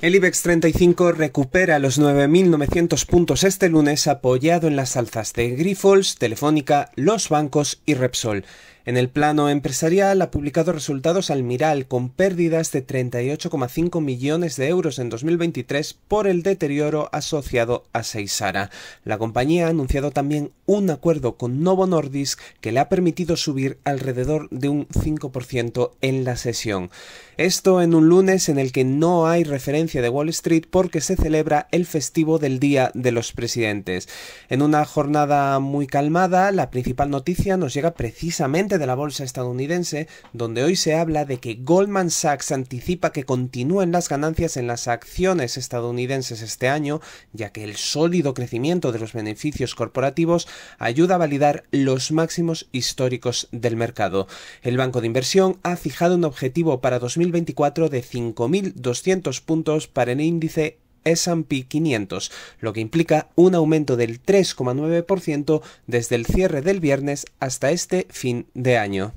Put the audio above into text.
El IBEX 35 recupera los 9.900 puntos este lunes apoyado en las alzas de Grifols, Telefónica, los bancos y Repsol. En el plano empresarial ha publicado resultados Almiral con pérdidas de 38,5 millones de euros en 2023 por el deterioro asociado a Seisara. La compañía ha anunciado también un acuerdo con Novo Nordisk que le ha permitido subir alrededor de un 5% en la sesión. Esto en un lunes en el que no hay referencia de Wall Street porque se celebra el festivo del Día de los Presidentes. En una jornada muy calmada, la principal noticia nos llega precisamente de la bolsa estadounidense, donde hoy se habla de que Goldman Sachs anticipa que continúen las ganancias en las acciones estadounidenses este año, ya que el sólido crecimiento de los beneficios corporativos ayuda a validar los máximos históricos del mercado. El banco de inversión ha fijado un objetivo para 2024 de 5.200 puntos para el índice SP 500, lo que implica un aumento del 3,9% desde el cierre del viernes hasta este fin de año.